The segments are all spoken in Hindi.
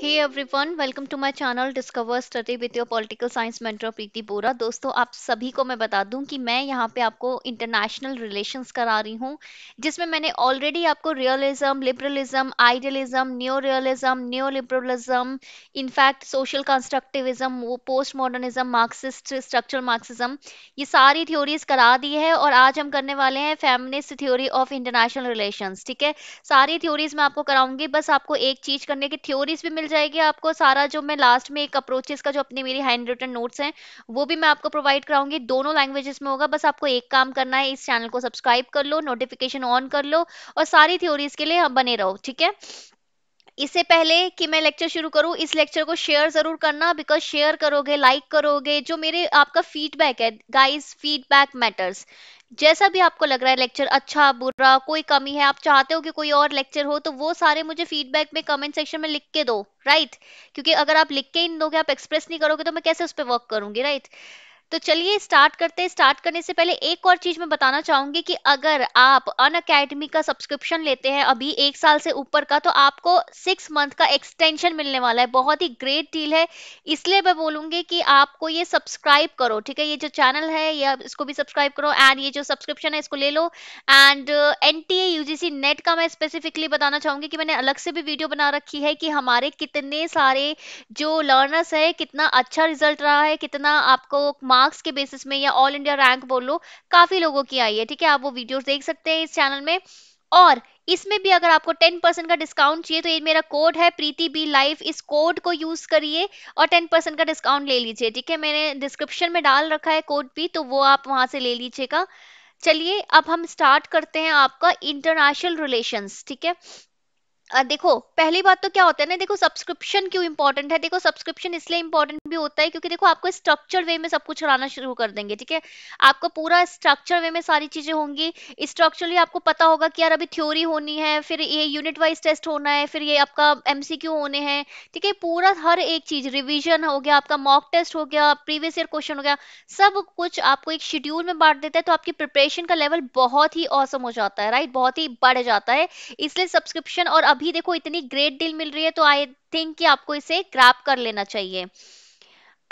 Hey everyone welcome to my channel Discover Study with your political science mentor Preeti Bora दोस्तों आप सभी को मैं बता दूं कि मैं यहाँ पे आपको इंटरनेशनल रिलेशंस करा रही हूँ जिसमें मैंने ऑलरेडी आपको realism liberalism idealism new realism new liberalism in fact social constructivism post modernism Marxist structural Marxism ये सारी थ्योरीज करा दी है और आज हम करने वाले हैं feminist theory of international relation ठीक है सारी थ्योरीज मैं आपको कराऊंगी बस आपको एक चीज करने की थ्योरीज भी मिल जाएगी आपको सारा जो मैं लास्ट में एक अप्रोचेस का जो अपनी मेरी हैंड रिटन नोट्स हैं वो भी मैं आपको प्रोवाइड कराऊंगी दोनों लैंग्वेजेस में होगा बस आपको एक काम करना है इस चैनल को सब्सक्राइब कर लो नोटिफिकेशन ऑन कर लो और सारी थ्योरीज के लिए बने रहो ठीक है इससे पहले कि मैं लेक्चर शुरू करूं इस लेक्चर को शेयर जरूर करना बिकॉज शेयर करोगे लाइक करोगे जो मेरे आपका फीडबैक है गाइस फीडबैक मैटर्स जैसा भी आपको लग रहा है लेक्चर अच्छा बुरा कोई कमी है आप चाहते हो कि कोई और लेक्चर हो तो वो सारे मुझे फीडबैक में कमेंट सेक्शन में लिख के दो राइट क्योंकि अगर आप लिख के ही दोगे आप एक्सप्रेस नहीं करोगे तो मैं कैसे उस पर वर्क करूंगी राइट तो चलिए स्टार्ट करते हैं स्टार्ट करने से पहले एक और चीज मैं बताना चाहूंगी कि अगर आप अन अकेडमी का सब्सक्रिप्शन लेते हैं अभी एक साल से ऊपर का तो आपको सिक्स मंथ का एक्सटेंशन मिलने वाला है बहुत ही ग्रेट डील है इसलिए मैं बोलूंगी कि आपको ये सब्सक्राइब करो ठीक है ये जो चैनल है या इसको भी सब्सक्राइब करो एंड ये जो सब्सक्रिप्शन है इसको ले लो and N T UGC NET का मैं स्पेसिफिकली बताना चाहूंगी कि मैंने अलग से भी वीडियो बना रखी है कि हमारे कितने सारे जो लर्नर्स है कितना अच्छा रिजल्ट रहा है कितना आपको मार्क्स के बेसिस में या ऑल इंडिया रैंक बोल लो काफी लोगों की आई है ठीक है आप वो वीडियो देख सकते हैं इस चैनल में और इसमें भी अगर आपको 10 का डिस्काउंट चाहिए तो ये मेरा कोड है प्रीति बी लाइफ इस कोड को यूज करिए और 10 का डिस्काउंट ले लीजिए ठीक है मैंने डिस्क्रिप्शन में डाल रखा है कोड भी तो वो आप वहां से ले लीजिएगा चलिए अब हम स्टार्ट करते हैं आपका इंटरनेशनल रिलेशंस ठीक है देखो पहली बात तो क्या होता है ना देखो सब्सक्रिप्शन क्यों इंपॉर्टेंट है देखो सब्सक्रिप्शन इसलिए इंपॉर्टेंट भी होता है क्योंकि देखो आपको स्ट्रक्चर वे में सब कुछ कराना शुरू कर देंगे ठीक है आपको पूरा स्ट्रक्चर वे में सारी चीजें होंगी स्ट्रक्चरली आपको पता होगा कि यार अभी थ्योरी होनी है फिर ये यूनिट वाइज टेस्ट होना है फिर ये आपका एम होने हैं ठीक है पूरा हर एक चीज रिविजन हो गया आपका मॉक टेस्ट हो गया प्रीवियस ईयर क्वेश्चन हो गया सब कुछ आपको एक शेड्यूल में बांट देता है तो आपकी प्रिपरेशन का लेवल बहुत ही औसम हो जाता है राइट बहुत ही बढ़ जाता है इसलिए सब्सक्रिप्शन और अभी देखो इतनी ग्रेट डील मिल रही है तो आई थिंक कि आपको इसे ग्रैप कर लेना चाहिए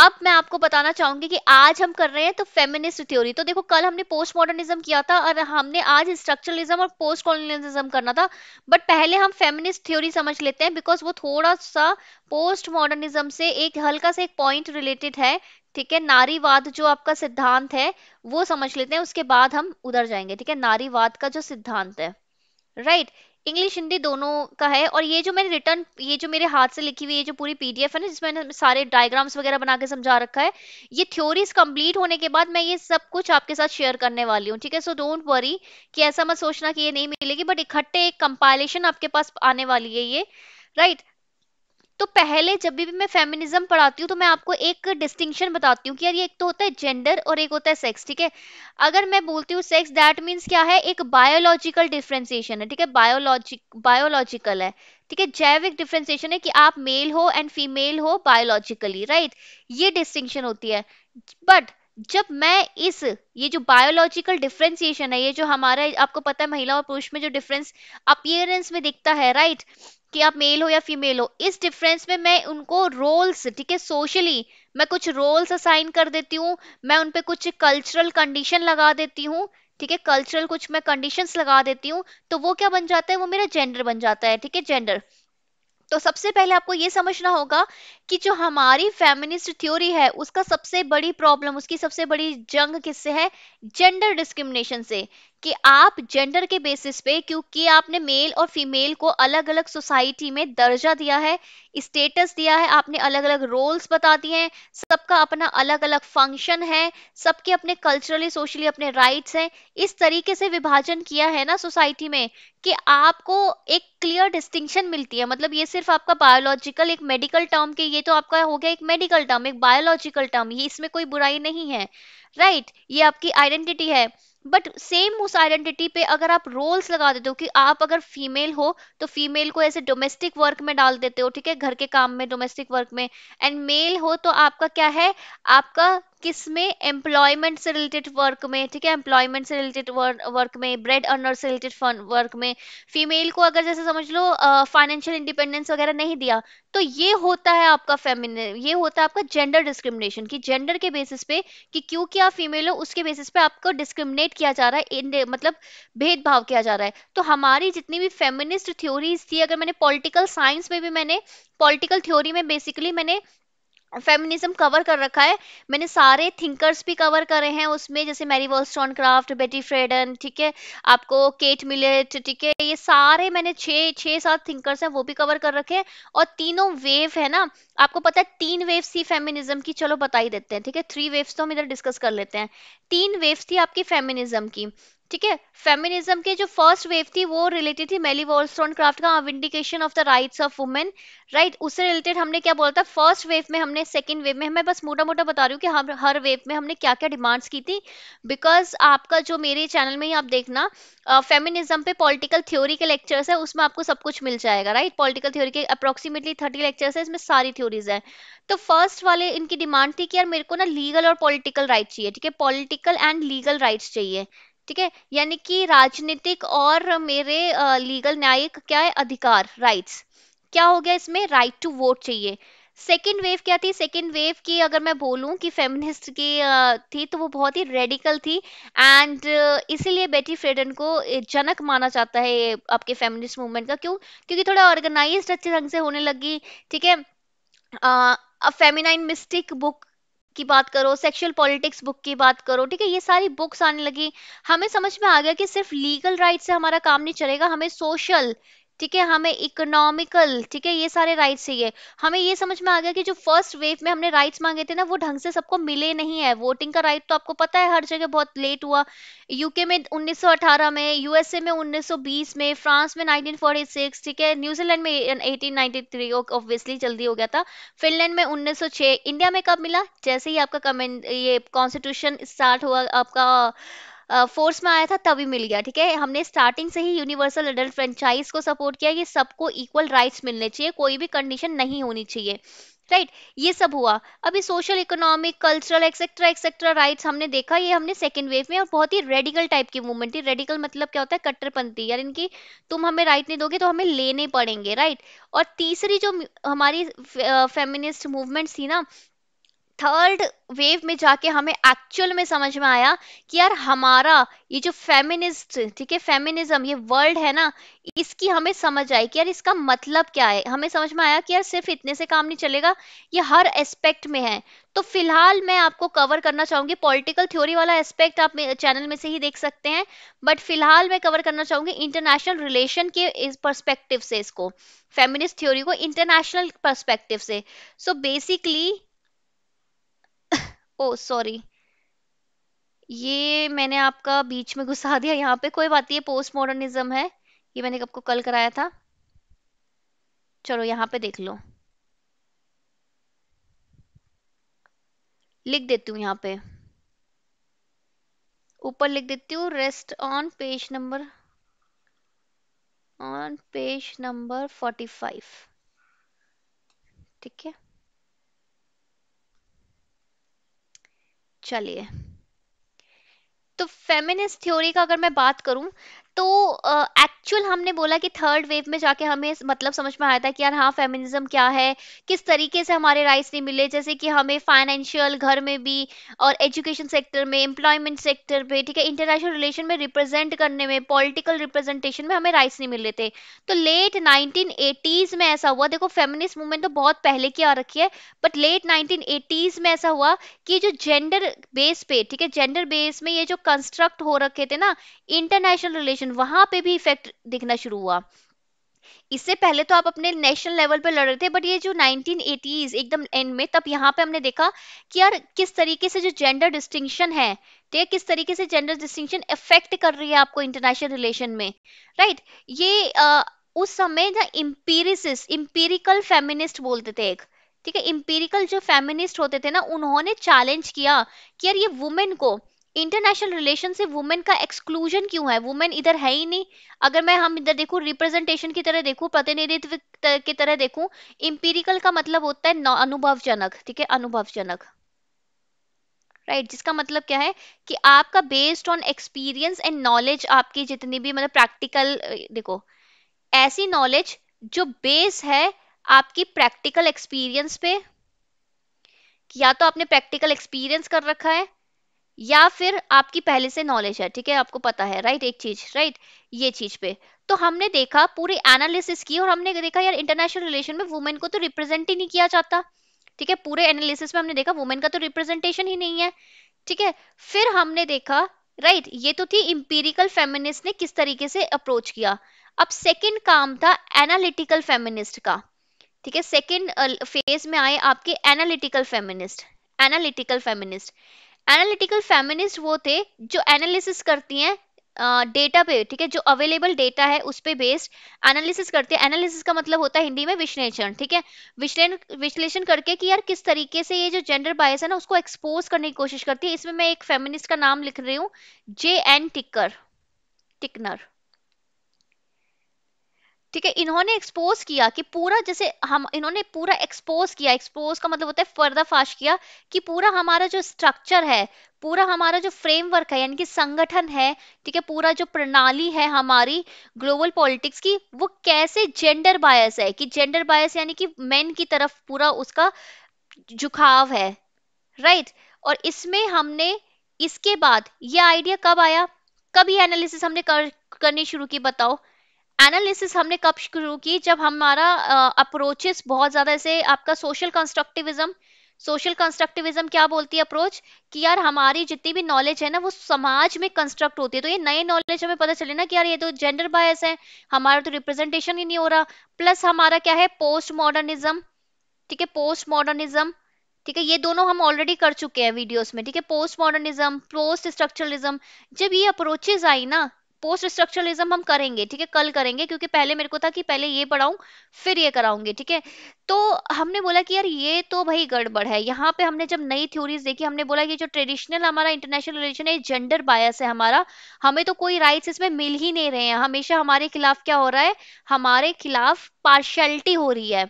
अब मैं आपको बताना चाहूंगी कि आज हम कर रहे हैं तो फेमिनिस्ट थ्योरी तो देखो कल हमने पोस्ट मॉडर्निज्म किया था और हमने आज स्ट्रक्चरलिज्म और पोस्ट कॉलोनियलिज्म करना था बट पहले हम फेमिनिस्ट थ्योरी समझ लेते हैं बिकॉज वो थोड़ा सा पोस्ट मॉडर्निज्म से एक हल्का सा एक पॉइंट रिलेटेड है ठीक है नारीवाद जो आपका सिद्धांत है वो समझ लेते हैं उसके बाद हम उधर जाएंगे ठीक है नारीवाद का जो सिद्धांत है राइट right? इंग्लिश हिंदी दोनों का है और ये जो मैंने रिटर्न ये जो मेरे हाथ से लिखी हुई ये जो पूरी पीडीएफ है ना जिसमें मैंने सारे डायग्राम्स वगैरह बना के समझा रखा है ये थ्योरीज कंप्लीट होने के बाद मैं ये सब कुछ आपके साथ शेयर करने वाली हूँ ठीक है सो डोंट वरी कि ऐसा मत सोचना कि ये नहीं मिलेगी बट इकट्ठे एक कंपाइलेशन आपके पास आने वाली है ये राइट right? तो पहले जब भी मैं फेमिनिज्म पढ़ाती हूँ तो मैं आपको एक डिस्टिंक्शन बताती हूँ कि यार ये एक तो होता है जेंडर और एक होता है सेक्स ठीक है अगर मैं बोलती हूँ सेक्स दैट मीन्स क्या है एक बायोलॉजिकल डिफ्रेंसिएशन है ठीक है बायोलॉजिक बायोलॉजिकल है ठीक है जैविक डिफ्रेंसिएशन है कि आप मेल हो एंड फीमेल हो बायोलॉजिकली राइट ये डिस्टिंक्शन होती है बट जब मैं इस ये जो बायोलॉजिकल डिफ्रेंसिएशन है ये जो हमारा आपको पता है महिला और पुरुष में जो डिफरेंस अपियरेंस में दिखता है राइट right? कि आप मेल हो या फीमेल हो इस डिफरेंस में मैं उनको रोल्स ठीक है सोशली मैं कुछ रोल्स असाइन कर देती हूँ मैं उन पर कुछ कल्चरल कंडीशन लगा देती हूँ ठीक है कल्चरल कुछ मैं कंडीशंस लगा देती हूँ तो वो क्या बन जाता है वो मेरा जेंडर बन जाता है ठीक है जेंडर तो सबसे पहले आपको ये समझना होगा कि जो हमारी फेमिनिस्ट थ्योरी है उसका सबसे बड़ी प्रॉब्लम उसकी सबसे बड़ी जंग किससे है जेंडर डिस्क्रिमिनेशन से कि आप जेंडर के बेसिस पे क्योंकि आपने मेल और फीमेल को अलग अलग सोसाइटी में दर्जा दिया है स्टेटस दिया है आपने अलग अलग रोल्स बता दिए हैं सबका अपना अलग अलग फंक्शन है सबके अपने कल्चरली सोशली अपने राइट्स हैं इस तरीके से विभाजन किया है ना सोसाइटी में कि आपको एक क्लियर डिस्टिंक्शन मिलती है मतलब ये सिर्फ आपका बायोलॉजिकल एक मेडिकल टर्म के ये तो आपका हो गया एक मेडिकल टर्म एक बायोलॉजिकल टर्म ये इसमें कोई बुराई नहीं है राइट right? ये आपकी आइडेंटिटी है बट सेम उस आइडेंटिटी पे अगर आप रोल्स लगा देते हो कि आप अगर फीमेल हो तो फीमेल को ऐसे डोमेस्टिक वर्क में डाल देते हो ठीक है घर के काम में डोमेस्टिक वर्क में एंड मेल हो तो आपका क्या है आपका किस में एम्प्लॉयमेंट से रिलेटेड वर्क में ठीक है एम्प्लॉयमेंट से रिलेटेड वर्क में ब्रेड अर्नर से रिलेटेड वर्क में फीमेल को अगर जैसे समझ लो फाइनेंशियल इंडिपेंडेंस वगैरह नहीं दिया तो ये होता है आपका फेमिन ये होता है आपका जेंडर डिस्क्रिमिनेशन कि जेंडर के बेसिस पे कि क्योंकि आप फीमेल हो उसके बेसिस पे आपको डिस्क्रिमिनेट किया जा रहा है इन मतलब भेदभाव किया जा रहा है तो हमारी जितनी भी फेमिनिस्ट थ्योरीज थी अगर मैंने पॉलिटिकल साइंस में भी मैंने पॉलिटिकल थ्योरी में बेसिकली मैंने फेमिनिज्म कवर कर रखा है मैंने सारे थिंकर्स भी कवर करे हैं उसमें जैसे मैरी क्राफ्ट बेटी फ्रेडन ठीक है आपको केट मिलेट ठीक है ये सारे मैंने छः छः सात थिंकर्स हैं वो भी कवर कर रखे हैं और तीनों वेव है ना आपको पता है तीन वेव्स थी फेमिनिज्म की चलो बताई देते हैं ठीक है थ्री वेव्स तो हम इधर डिस्कस कर लेते हैं तीन वेव्स थी आपकी फेमिनिज्म की ठीक है फेमिनिज्म के जो फर्स्ट वेव थी वो रिलेटेड थी मेली वॉलस्टोन क्राफ्ट का vindication of the rights of women right उससे रिलेटेड हमने क्या बोला था फर्स्ट वेव में हमने सेकंड वेव में मैं बस मोटा मोटा बता रही हूँ कि हम हर वेव में हमने क्या क्या डिमांड्स की थी बिकॉज आपका जो मेरे चैनल में ही आप देखना फेमिनिज्म पे पॉलिटिकल थ्योरी के लेक्चर्स है उसमें आपको सब कुछ मिल जाएगा राइट पॉलिटिकल थ्योरी के अप्रोक्सीमेटली थर्टी लेक्चर्स है इसमें सारी थ्योरीज है तो फर्स्ट वाले इनकी डिमांड थी कि यार मेरे को ना लीगल और पॉलिटिकल राइट चाहिए ठीक है पॉलिटिकल एंड लीगल राइट्स चाहिए ठीक है यानी कि राजनीतिक और मेरे लीगल न्यायिक क्या है अधिकार राइट्स क्या हो गया इसमें राइट टू वोट चाहिए सेकेंड वेव क्या थी सेकेंड वेव की अगर मैं बोलूं कि फेमिनिस्ट की थी तो वो बहुत ही रेडिकल थी एंड इसीलिए बेटी फ्रेडन को जनक माना जाता है आपके फेमिनिस्ट मूवमेंट का क्यों क्योंकि थोड़ा ऑर्गेनाइज्ड अच्छे ढंग से होने लगी ठीक है फेमिनाइन मिस्टिक बुक की बात करो सेक्सुअल पॉलिटिक्स बुक की बात करो ठीक है ये सारी बुक्स आने लगी हमें समझ में आ गया कि सिर्फ लीगल राइट से हमारा काम नहीं चलेगा हमें सोशल ठीक है हमें इकोनॉमिकल ठीक है ये सारे राइट्स चाहिए हमें ये समझ में आ गया कि जो फर्स्ट वेव में हमने राइट्स मांगे थे ना वो ढंग से सबको मिले नहीं है वोटिंग का राइट तो आपको पता है हर जगह बहुत लेट हुआ यूके में 1918 में यूएसए में 1920 में फ्रांस में 1946 ठीक है न्यूजीलैंड में 1893 ऑब्वियसली जल्दी हो गया था फिनलैंड में उन्नीस इंडिया में कब मिला जैसे ही आपका कमेंट ये कॉन्स्टिट्यूशन स्टार्ट हुआ आपका फोर्स में आया था तभी मिल गया ठीक है हमने स्टार्टिंग से ही यूनिवर्सल एडल्ट फ्रेंचाइज को सपोर्ट किया कि सबको इक्वल राइट्स मिलने चाहिए कोई भी कंडीशन नहीं होनी चाहिए राइट right? ये सब हुआ अभी social economic cultural etcetera etcetera rights हमने देखा ये हमने सेकेंड वेव में और बहुत ही रेडिकल टाइप की मूवमेंट थी रेडिकल मतलब क्या होता है कट्टरपंथी यार इनकी तुम हमें राइट नहीं दोगे तो हमें लेने पड़ेंगे राइट right? और तीसरी जो हमारी फेमिनिस्ट मूवमेंट थी ना थर्ड वेव में जाके हमें एक्चुअल में समझ में आया कि यार हमारा ये जो फेमिनिस्ट ठीक है फेमिनिज्म ये वर्ल्ड है ना इसकी हमें समझ आई कि यार इसका मतलब क्या है हमें समझ में आया कि यार सिर्फ इतने से काम नहीं चलेगा ये हर एस्पेक्ट में है तो फिलहाल मैं आपको कवर करना चाहूंगी पॉलिटिकल थ्योरी वाला एस्पेक्ट आप चैनल में से ही देख सकते हैं बट फिलहाल मैं कवर करना चाहूंगी इंटरनेशनल रिलेशन के इस परस्पेक्टिव से इसको फेमिनिस्ट थ्योरी को इंटरनेशनल परस्पेक्टिव से so so basically oh oh, sorry ये मैंने आपका बीच में घुसा दिया यहाँ पे कोई बात नहीं पोस्ट मॉडर्निज्म है ये मैंने आपको कल कराया था चलो यहाँ पे देख लो लिख देती हूँ यहाँ पे ऊपर लिख देती हूँ rest on page number on page number forty five ठीक है चलिए तो फेमिनिस्ट थ्योरी का अगर मैं बात करूं तो एक्चुअल uh, हमने बोला कि थर्ड वेव में जाके हमें मतलब समझ में आया था कि यार हाँ फेमिनिज्म क्या है किस तरीके से हमारे राइट्स नहीं मिले जैसे कि हमें फाइनेंशियल घर में भी और एजुकेशन सेक्टर में एम्प्लॉयमेंट सेक्टर में ठीक है इंटरनेशनल रिलेशन में रिप्रेजेंट करने में पॉलिटिकल रिप्रेजेंटेशन में हमें राइट्स नहीं मिल रहे थे तो लेट नाइनटीन में ऐसा हुआ देखो फेमिनिस्ट मूवमेंट तो बहुत पहले की आ रखी है बट लेट नाइनटीन में ऐसा हुआ कि जो जेंडर बेस पे ठीक है जेंडर बेस में ये जो कंस्ट्रक्ट हो रखे थे ना इंटरनेशनल रिलेशन एजुकेशन वहां पे भी इफेक्ट दिखना शुरू हुआ इससे पहले तो आप अपने नेशनल लेवल पे लड़ रहे थे बट ये जो 1980s एकदम एंड में तब यहाँ पे हमने देखा कि यार किस तरीके से जो जेंडर डिस्टिंक्शन है ठीक तो किस तरीके से जेंडर डिस्टिंक्शन इफेक्ट कर रही है आपको इंटरनेशनल रिलेशन में राइट ये आ, उस समय ना इम्पीरिस इम्पीरिकल फेमिनिस्ट बोलते थे एक ठीक है इम्पीरिकल जो फेमिनिस्ट होते थे ना उन्होंने चैलेंज किया कि यार ये वुमेन को इंटरनेशनल रिलेशन से वुमेन का एक्सक्लूजन क्यों है वुमेन इधर है ही नहीं अगर मैं हम इधर देखू रिप्रेजेंटेशन की तरह देखू प्रतिनिधित्व की तरह देखू इम्पीरिकल का मतलब होता है अनुभवजनक ठीक है अनुभवजनक राइट right, जिसका मतलब क्या है कि आपका based on experience and knowledge आपकी जितनी भी मतलब प्रैक्टिकल देखो ऐसी नॉलेज जो बेस है आपकी प्रैक्टिकल एक्सपीरियंस पे या तो आपने प्रैक्टिकल एक्सपीरियंस कर रखा है या फिर आपकी पहले से नॉलेज है ठीक है आपको पता है राइट एक चीज राइट ये चीज पे तो हमने देखा पूरी एनालिसिस की और हमने देखा यार इंटरनेशनल रिलेशन में वुमेन को तो रिप्रेजेंट ही नहीं किया जाता ठीक है पूरे एनालिसिस में हमने देखा वुमेन का तो रिप्रेजेंटेशन ही नहीं है ठीक है फिर हमने देखा राइट ये तो थी इम्पीरिकल फेमिनिस्ट ने किस तरीके से अप्रोच किया अब सेकेंड काम था एनालिटिकल फेमिनिस्ट का ठीक है सेकेंड फेज में आए आपके analytical feminist analytical feminist analytical feminist वो थे जो एनालिसिस करती हैं डेटा पे ठीक है जो अवेलेबल डेटा है उस पर बेस्ड एनालिसिस करती है एनालिसिस का मतलब होता है हिंदी में विश्लेषण ठीक है विश्लेषण विश्लेषण करके कि यार किस तरीके से ये जो जेंडर बायस है ना उसको एक्सपोज करने की कोशिश करती है इसमें मैं एक फेमिनिस्ट का नाम लिख रही हूँ जे एन टिकर टिकनर ठीक है इन्होंने एक्सपोज किया कि पूरा जैसे हम इन्होंने पूरा एक्सपोज किया एक्सपोज का मतलब होता है फर्दर फाश किया कि पूरा हमारा जो स्ट्रक्चर है पूरा हमारा जो फ्रेमवर्क है यानी कि संगठन है ठीक है पूरा जो प्रणाली है हमारी ग्लोबल पॉलिटिक्स की वो कैसे जेंडर बायस है कि जेंडर बायस यानी कि मेन की तरफ पूरा उसका झुकाव है राइट और इसमें हमने इसके बाद ये आइडिया कब आया कब ये एनालिसिस हमने कर, करनी शुरू की बताओ एनालिसिस हमने कब शुरू की जब हमारा अप्रोचेस बहुत ज्यादा ऐसे आपका सोशल कंस्ट्रक्टिविज्म सोशल कंस्ट्रक्टिविज्म क्या बोलती है अप्रोच कि यार हमारी जितनी भी नॉलेज है ना वो समाज में कंस्ट्रक्ट होती है तो ये नए नॉलेज हमें पता चले ना कि यार ये तो जेंडर बायस है हमारा तो रिप्रेजेंटेशन ही नहीं हो रहा प्लस हमारा क्या है पोस्ट मॉडर्निज्म ठीक है पोस्ट मॉडर्निज्म ठीक है ये दोनों हम ऑलरेडी कर चुके हैं वीडियोस में ठीक है पोस्ट मॉडर्निज्म पोस्ट स्ट्रक्चरलिज्म जब ये अप्रोचेज आई ना पोस्ट स्ट्रक्चरलिज्म हम करेंगे ठीक है कल करेंगे क्योंकि पहले मेरे को था कि पहले ये पढ़ाऊं फिर ये कराऊंगी ठीक है तो हमने बोला कि यार ये तो भाई गड़बड़ है यहाँ पे हमने जब नई थ्योरीज देखी हमने बोला कि जो ट्रेडिशनल हमारा इंटरनेशनल रिलेशन है जेंडर बायस है हमारा हमें तो कोई राइट्स इसमें मिल ही नहीं रहे हैं हमेशा हमारे खिलाफ क्या हो रहा है हमारे खिलाफ पार्शलिटी हो रही है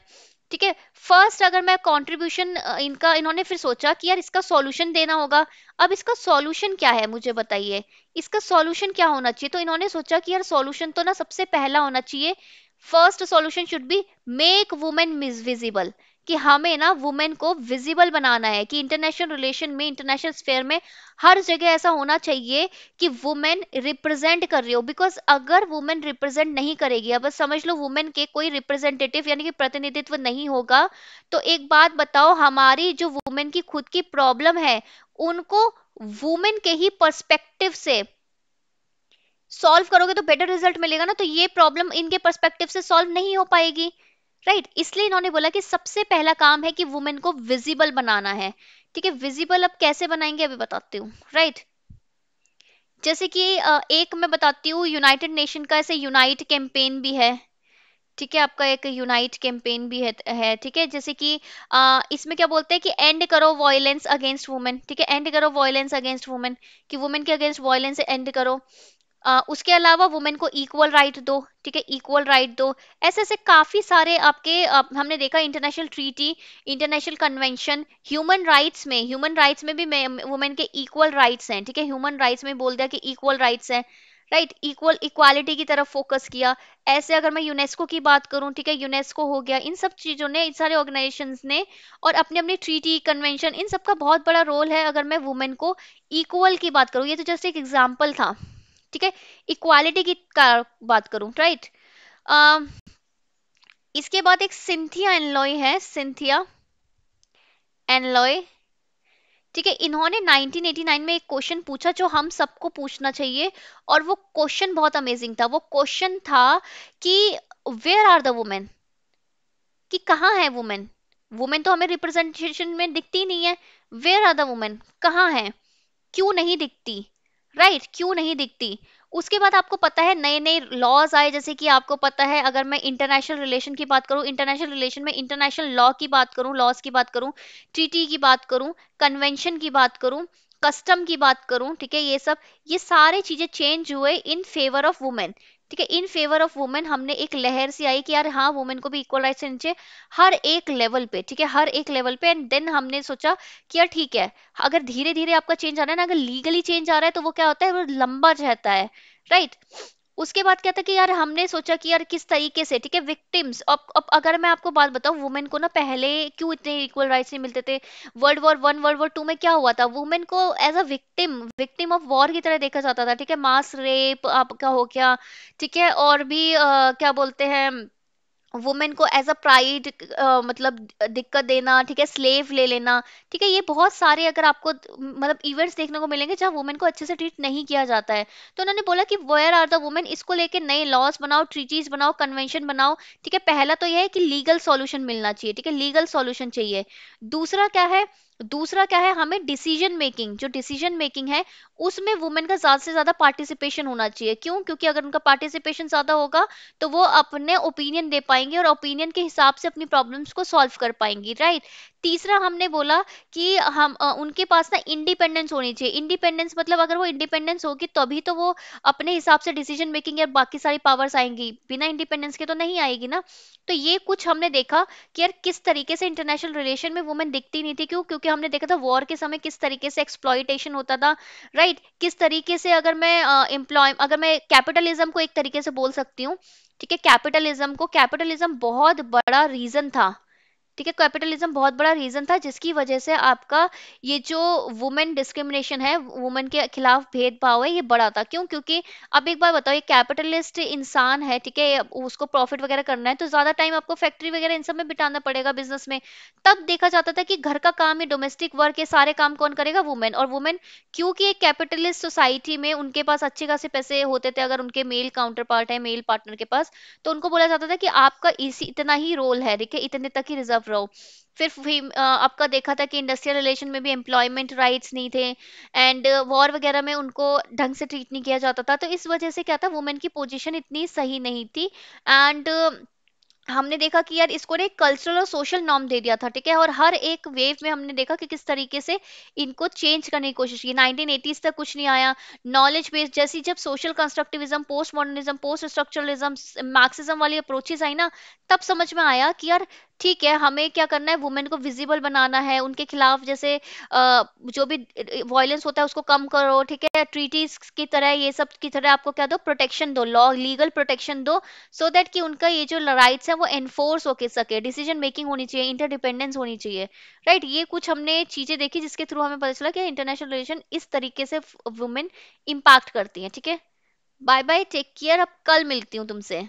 ठीक है फर्स्ट अगर मैं कॉन्ट्रीब्यूशन इनका इन्होंने फिर सोचा कि यार इसका सॉल्यूशन देना होगा अब इसका सॉल्यूशन क्या है मुझे बताइए इसका सॉल्यूशन क्या होना चाहिए तो इन्होंने सोचा कि यार सॉल्यूशन तो ना सबसे पहला होना चाहिए first solution should be make women miss visible कि हमें ना वुमेन को विजिबल बनाना है कि इंटरनेशनल रिलेशन में इंटरनेशनल स्फेयर में हर जगह ऐसा होना चाहिए कि वुमेन रिप्रेजेंट कर रही हो बिकॉज अगर वुमेन रिप्रेजेंट नहीं करेगी अब समझ लो वुमेन के कोई रिप्रेजेंटेटिव यानी कि प्रतिनिधित्व नहीं होगा तो एक बात बताओ हमारी जो वुमेन की खुद की प्रॉब्लम है उनको वुमेन के ही परस्पेक्टिव से सॉल्व करोगे तो बेटर रिजल्ट मिलेगा ना तो ये प्रॉब्लम इनके परस्पेक्टिव से सॉल्व नहीं हो पाएगी राइट right? इसलिए इन्होंने बोला कि सबसे पहला काम है कि वुमेन को विजिबल बनाना है ठीक है विजिबल अब कैसे बनाएंगे अभी बताती हूँ राइट right? जैसे कि एक मैं बताती हूँ यूनाइटेड नेशन का ऐसे यूनाइट कैंपेन भी है ठीक है आपका एक यूनाइट कैंपेन भी है ठीक है जैसे कि आ, इसमें क्या बोलते हैं कि एंड करो वायलेंस अगेंस्ट वुमेन ठीक है एंड करो वायलेंस अगेंस्ट वुमेन कि वुमेन के अगेंस्ट वायलेंस एंड करो आ, उसके अलावा वुमेन को इक्वल राइट दो ठीक है इक्वल राइट दो ऐसे ऐसे काफ़ी सारे आपके आप, हमने देखा international treaty international convention human rights में ह्यूमन राइट्स में भी वुमेन के इक्वल राइट्स हैं ठीक है ह्यूमन राइट्स में बोल दिया कि इक्वल राइट्स हैं राइट इक्वल इक्वालिटी की तरफ फोकस किया ऐसे अगर मैं यूनेस्को की बात करूं ठीक है यूनेस्को हो गया इन सब चीज़ों ने इन सारे ऑर्गेनाइजेशन ने और अपने अपने ट्रीटी कन्वेंशन इन सब का बहुत बड़ा रोल है अगर मैं वुमेन को इक्वल की बात करूँ ये तो जस्ट एक एग्जाम्पल था ठीक है इक्वालिटी की बात करूं राइट um, इसके बाद एक सिंथिया एनलॉय है सिंथिया एनलॉय ठीक है इन्होंने 1989 में एक क्वेश्चन पूछा जो हम सबको पूछना चाहिए और वो क्वेश्चन बहुत अमेजिंग था वो क्वेश्चन था कि वेयर आर द वुमेन कि कहाँ है वुमेन वुमेन तो हमें रिप्रेजेंटेशन में दिखती नहीं है वेयर आर द वुमेन कहाँ है क्यों नहीं दिखती राइट right? क्यों नहीं दिखती उसके बाद आपको पता है नए नए लॉज आए जैसे कि आपको पता है अगर मैं इंटरनेशनल रिलेशन की बात करूं इंटरनेशनल रिलेशन में इंटरनेशनल लॉ की बात करूं लॉज की बात करूं ट्रीटी की बात करूं कन्वेंशन की बात करूं कस्टम की बात करूं ठीक है ये सब ये सारे चीजें चेंज हुए इन फेवर ऑफ वुमेन ठीक है इन फेवर ऑफ वुमेन हमने एक लहर से आई कि यार हाँ वुमेन को भी इक्वल राइट से नीचे हर एक लेवल पे ठीक है हर एक लेवल पे एंड देन हमने सोचा कि यार ठीक है अगर धीरे धीरे आपका चेंज आ रहा है ना अगर लीगली चेंज आ रहा है तो वो क्या होता है वो लंबा रहता है राइट right? उसके बाद क्या था कि यार हमने सोचा कि यार किस तरीके से ठीक है विक्टिम्स अब अब अगर मैं आपको बात बताऊं वुमेन को ना पहले क्यों इतने इक्वल राइट्स नहीं मिलते थे world war one world war two में क्या हुआ था वुमेन को as a victim victim of war की तरह देखा जाता था ठीक है मास रेप आपका हो गया ठीक है और भी आ, क्या बोलते हैं वुमेन को एज अ प्राइड मतलब दिक्कत देना ठीक है स्लेव ले लेना ठीक है ये बहुत सारे अगर आपको मतलब इवेंट्स देखने को मिलेंगे जहाँ वुमेन को अच्छे से ट्रीट नहीं किया जाता है तो उन्होंने बोला कि वेयर आर द वुमेन इसको लेके नए लॉज बनाओ ट्रीटीज बनाओ कन्वेंशन बनाओ ठीक है पहला तो यह है कि लीगल सोल्यूशन मिलना चाहिए ठीक है लीगल सोल्यूशन चाहिए दूसरा क्या है दूसरा क्या है हमें डिसीजन मेकिंग जो डिसीजन मेकिंग है उसमें वुमेन का ज्यादा से ज्यादा पार्टिसिपेशन होना चाहिए क्यों क्योंकि अगर उनका पार्टिसिपेशन ज्यादा होगा तो वो अपने ओपिनियन दे पाएंगे और ओपिनियन के हिसाब से अपनी प्रॉब्लम्स को सॉल्व कर पाएंगी राइट तीसरा हमने बोला कि हम आ, उनके पास ना इंडिपेंडेंस होनी चाहिए इंडिपेंडेंस मतलब अगर वो इंडिपेंडेंस होगी तभी तो वो अपने हिसाब से डिसीजन मेकिंग या बाकी सारी पावर्स आएंगी बिना इंडिपेंडेंस के तो नहीं आएगी ना तो ये कुछ हमने देखा कि यार किस तरीके से इंटरनेशनल रिलेशन में वुमेन दिखती नहीं थी क्यों क्योंकि हमने देखा था वॉर के समय किस तरीके से एक्सप्लॉयटेशन होता था राइट किस तरीके से अगर मैं एम्प्लॉय अगर मैं कैपिटलिज्म को एक तरीके से बोल सकती हूँ ठीक है कैपिटलिज्म को कैपिटलिज्म बहुत बड़ा रीजन था ठीक है कैपिटलिज्म बहुत बड़ा रीजन था जिसकी वजह से आपका ये जो वुमेन डिस्क्रिमिनेशन है वुमेन के खिलाफ भेदभाव है ये बड़ा था क्यों क्योंकि अब एक बार बताओ ये कैपिटलिस्ट इंसान है ठीक है उसको प्रॉफिट वगैरह करना है तो ज्यादा टाइम आपको फैक्ट्री वगैरह इन सब में बिटाना पड़ेगा बिजनेस में तब देखा जाता था कि घर का काम ये डोमेस्टिक वर्क ये सारे काम कौन करेगा वुमेन और वुमेन क्योंकि एक कैपिटलिस्ट सोसाइटी में उनके पास अच्छे खासे पैसे होते थे अगर उनके मेल काउंटर पार्ट है मेल पार्टनर के पास तो उनको बोला जाता था कि आपका इसी इतना ही रोल है ठीक है इतने तक ही रिजर्व तरफ रहो फिर आपका देखा था कि इंडस्ट्रियल रिलेशन में भी एम्प्लॉयमेंट राइट्स नहीं थे एंड वॉर वगैरह में उनको ढंग से ट्रीट नहीं किया जाता था तो इस वजह से क्या था वुमेन की पोजीशन इतनी सही नहीं थी एंड हमने देखा कि यार इसको ने कल्चरल और सोशल नॉर्म दे दिया था ठीक है और हर एक वेव में हमने देखा कि किस तरीके से इनको चेंज करने की कोशिश की 1980s तक कुछ नहीं आया नॉलेज बेस्ड जैसी जब social constructivism post modernism post structuralism marxism वाली अप्रोचेस आई ना तब समझ में आया कि यार ठीक है हमें क्या करना है वुमेन को विजिबल बनाना है उनके खिलाफ जैसे जो भी वॉयलेंस होता है उसको कम करो ठीक है ट्रीटीज की तरह ये सब की तरह आपको क्या दो प्रोटेक्शन दो लॉ लीगल प्रोटेक्शन दो सो so दैट कि उनका ये जो राइट्स है वो एनफोर्स होके सके डिसीजन मेकिंग होनी चाहिए इंटरडिपेंडेंस होनी चाहिए राइट ये कुछ हमने चीजें देखी जिसके थ्रू हमें पता चला कि इंटरनेशनल रिलेशन इस तरीके से वुमेन इम्पैक्ट करती है ठीक है बाय बाय टेक केयर अब कल मिलती हूँ तुमसे